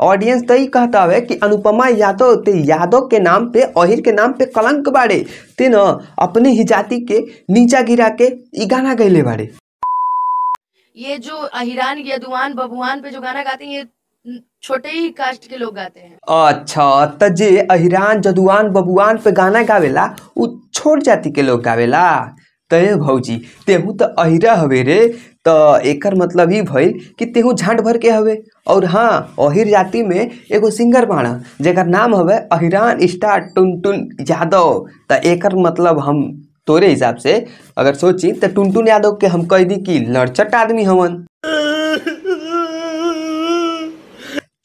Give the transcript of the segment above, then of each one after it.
audience तो ही कहता है कि अनुपमा यादव तो यादव के नाम पे अहिर के नाम पे कलंक बाड़े ते न अपनी ही जाति के नीचा गिरा के ई गाना गैले बाड़े ये जो अहिरान यदुआन बबुआन पे जो गाना गाते हैं ये छोटे ही कास्ट के लोग गाते हैं अच्छा तो जे अहिरान जदुआन बबुआन पे गाना गावेला उ छोट जाति के लोग गावेला तय भौजी तेहू तो अहिरा हवे रे तो एक मतलब ही भइल कि तेहू झांट भर के हवे और हाँ अहिर जाति में एगो सिंगर बाड़ जर नाम हवे अहिरान स्टार टुन टुन यादव तो एकर मतलब हम तोरे हिसाब से अगर सोची तो टुनटुन यादव के हम कह दी कि लड़चट आदमी हवन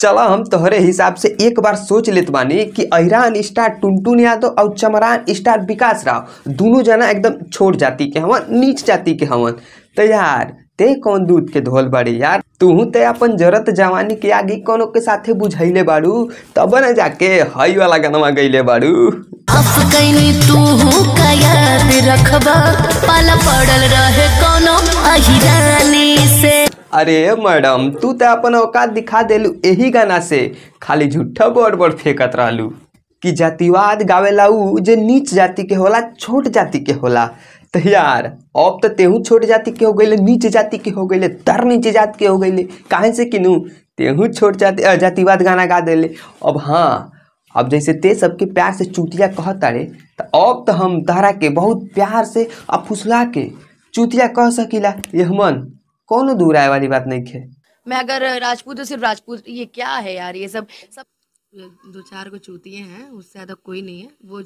चला हम तोहरे हिसाब से एक बार सोच लेत बानी कि अहिरान स्टार टुनटुन यादव और चमरान स्टार विकास राव दोनों जना एकदम छोट जाति के हवन नीच जाति के हवन तो यार ते कौन दूध के धोल बड़ी यार तू ते अपन जरत जवानी के आगे कोनो के साथे बुझाइले बाड़ू तब न जाके हई वाला गाना गईले बाड़ू अरे मैडम तू ते अपन औकात दिखा देलू यही गाना से खाली झूठा बड़ बड़ फेंकत रहलू कि जातिवाद गावेला उ जे नीच जाति के होला छोट जाति के होला तो यार अब तो तेहू छोट जाति के हो गई नीच जाति के हो गई तर नीचे जाति के हो गई काहे से किनू तेहू छोट जाति जातिवाद गाना गा दिले अब हाँ अब जैसे ते सबके प्यार से चूतिया कहता रे तो अब तो हम तहरा के बहुत प्यार से आ फुसला के चूतिया कह सकीला ये मन कौन दूर आए वाली बात नहीं खे मैं अगर राजपूत तो सिर्फ राजपूत ये क्या है यार ये सब सब दो चार को चूतिए हैं उससे ज़्यादा कोई नहीं है वो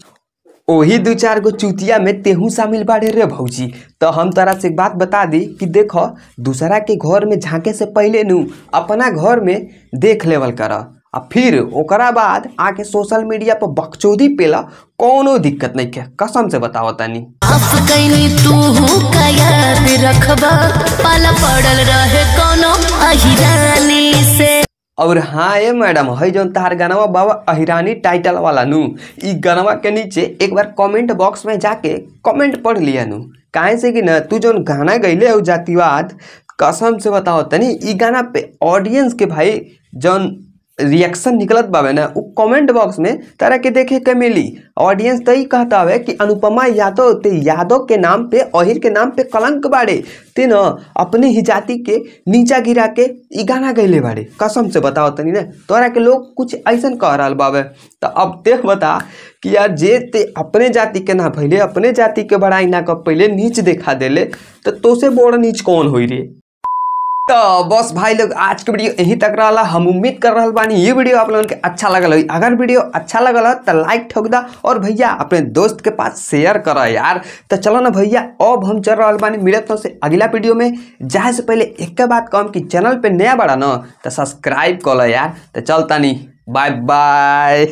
वही दू चार गो चुतिया में तेहू शामिल बाढ़ रे भौजी तो हम तोरा से बात बता दी कि देखो दूसरा के घर में झांके से पहले नू अपना घर में देख लेवल कर आ फिर ओकरा बाद आके सोशल मीडिया पर बकचोदी पेला कोनो दिक्कत नहीं है कसम से बताओ तनी पड़ल रहे कोनो से और हाँ ये मैडम हई जौन तार गानवा बाबा अहिरानी टाइटल वाला नू इ गानवा के नीचे एक बार कमेंट बॉक्स में जाके कमेंट पढ़ लिया नू काहे से कि ना तू जो गाना गैले हो जातिवाद कसम से बताओ तनी इ गाना पे ऑडियंस के भाई जौन रिएक्शन निकलत बावे ना उ कमेंट बॉक्स में तारा के देखे के मिली ऑडियंस तो ही कहता है कि अनुपमा यादव ते यादव के नाम पे अहिर के नाम पे कलंक बाड़े ते न अपने ही जाति के नीचा गिरा के ई गाना गैले बाड़े कसम से बताओ तनी ना तोरा के लोग कुछ ऐसा कह रहा बाबे तो अब देख बता कि यार जे ते अपने जाति के ना भैले अपने जाति के बड़ाई ना कर पहले नीच देखा दिले तो तोसे बड़ नीच कौन हो रही तो बस भाई लोग आज के वीडियो यहीं तक रहा हम उम्मीद कर रहा बानी ये वीडियो आप लोगों के अच्छा लगल हो अगर वीडियो अच्छा लगल हो तो लाइक ठोक दा और भैया अपने दोस्त के पास शेयर करो यार तो चलो ना भैया अब हम चल रहा बानी मिलत से अगला वीडियो में जाए से पहले एक बात कहूँ कि चैनल पर नया बड़ा ना तो सब्सक्राइब कर लो यार तो चलता नहीं बाय बाय